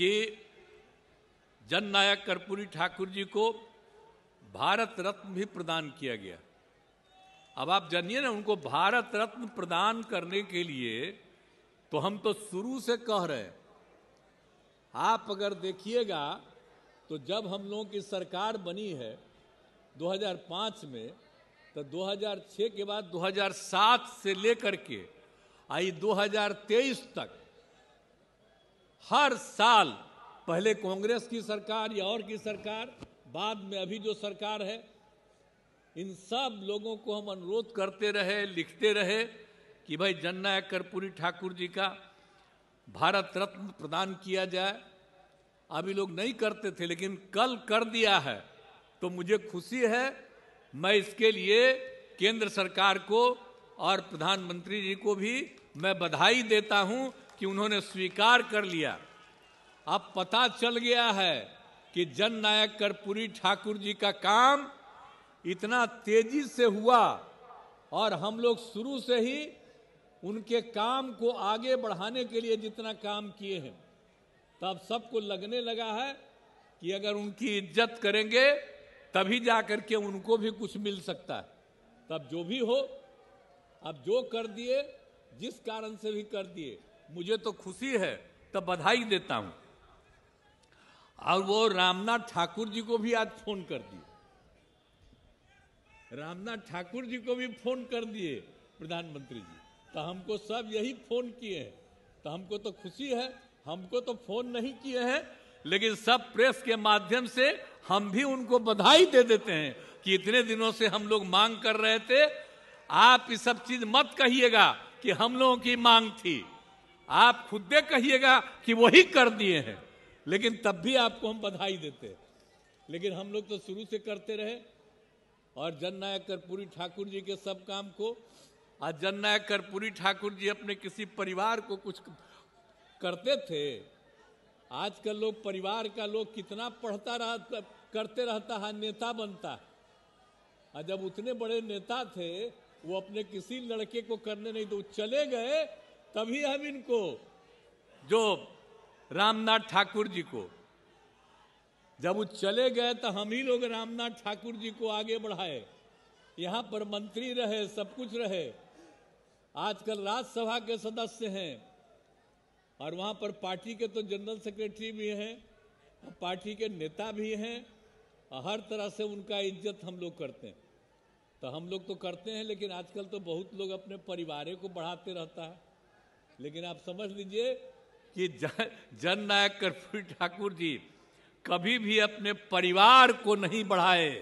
कि जननायक कर्पूरी ठाकुर जी को भारत रत्न भी प्रदान किया गया अब आप जानिए ना उनको भारत रत्न प्रदान करने के लिए तो हम तो शुरू से कह रहे हैं आप अगर देखिएगा तो जब हम लोगों की सरकार बनी है 2005 में तो 2006 के बाद 2007 से लेकर के आई 2023 तक हर साल पहले कांग्रेस की सरकार या और की सरकार बाद में अभी जो सरकार है इन सब लोगों को हम अनुरोध करते रहे लिखते रहे कि भाई जननायक कर्पूरी ठाकुर जी का भारत रत्न प्रदान किया जाए अभी लोग नहीं करते थे लेकिन कल कर दिया है तो मुझे खुशी है मैं इसके लिए केंद्र सरकार को और प्रधानमंत्री जी को भी मैं बधाई देता हूं कि उन्होंने स्वीकार कर लिया अब पता चल गया है कि जननायक कर्पूरी ठाकुर जी का काम इतना तेजी से हुआ और हम लोग शुरू से ही उनके काम को आगे बढ़ाने के लिए जितना काम किए हैं तब सबको लगने लगा है कि अगर उनकी इज्जत करेंगे तभी जा करके उनको भी कुछ मिल सकता है तब जो भी हो अब जो कर दिए जिस कारण से भी कर दिए मुझे तो खुशी है तब बधाई देता हूं और वो रामनाथ ठाकुर जी को भी आज फोन कर दिए रामनाथ ठाकुर जी को भी फोन कर दिए प्रधानमंत्री जी तो हमको सब यही फोन किए हैं तो हमको तो खुशी है हमको तो फोन नहीं किए हैं लेकिन सब प्रेस के माध्यम से हम भी उनको बधाई दे देते हैं कि इतने दिनों से हम लोग मांग कर रहे थे आप ये सब चीज मत कहिएगा कि हम लोगों की मांग थी आप खुद कहिएगा कि वही कर दिए हैं लेकिन तब भी आपको हम बधाई देते हैं लेकिन हम लोग तो शुरू से करते रहे और जननायक कर्पूरी ठाकुर जी के सब काम को आज जननायक कर्पूरी ठाकुर जी अपने किसी परिवार को कुछ करते थे आजकल लोग परिवार का लोग कितना पढ़ता रहा करते रहता है नेता बनता है और जब उतने बड़े नेता थे वो अपने किसी लड़के को करने नहीं तो चले गए तभी हम इनको जो रामनाथ ठाकुर जी को जब वो चले गए तो हम ही लोग रामनाथ ठाकुर जी को आगे बढ़ाए यहाँ पर मंत्री रहे सब कुछ रहे आजकल राज्यसभा के सदस्य हैं और वहाँ पर पार्टी के तो जनरल सेक्रेटरी भी हैं पार्टी के नेता भी हैं हर तरह से उनका इज्जत हम लोग करते हैं तो हम लोग तो करते हैं लेकिन आजकल तो बहुत लोग अपने परिवार को बढ़ाते रहता है लेकिन आप समझ लीजिए कि जन नायक कर्पूरी ठाकुर जी कभी भी अपने परिवार को नहीं बढ़ाए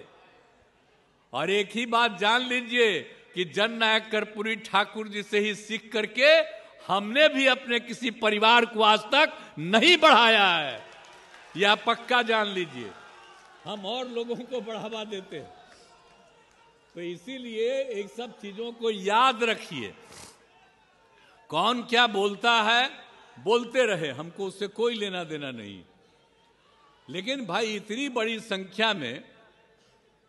और एक ही बात जान लीजिए कि जन नायक कर्पूरी ठाकुर जी से ही सीख करके हमने भी अपने किसी परिवार को आज तक नहीं बढ़ाया है यह पक्का जान लीजिए हम और लोगों को बढ़ावा देते हैं तो इसीलिए एक सब चीजों को याद रखिए कौन क्या बोलता है बोलते रहे हमको उससे कोई लेना देना नहीं लेकिन भाई इतनी बड़ी संख्या में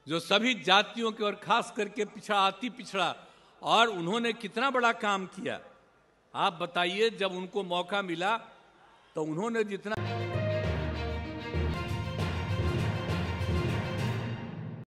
जो सभी जातियों के और खास करके पिछड़ा अति पिछड़ा और उन्होंने कितना बड़ा काम किया आप बताइए जब उनको मौका मिला तो उन्होंने जितना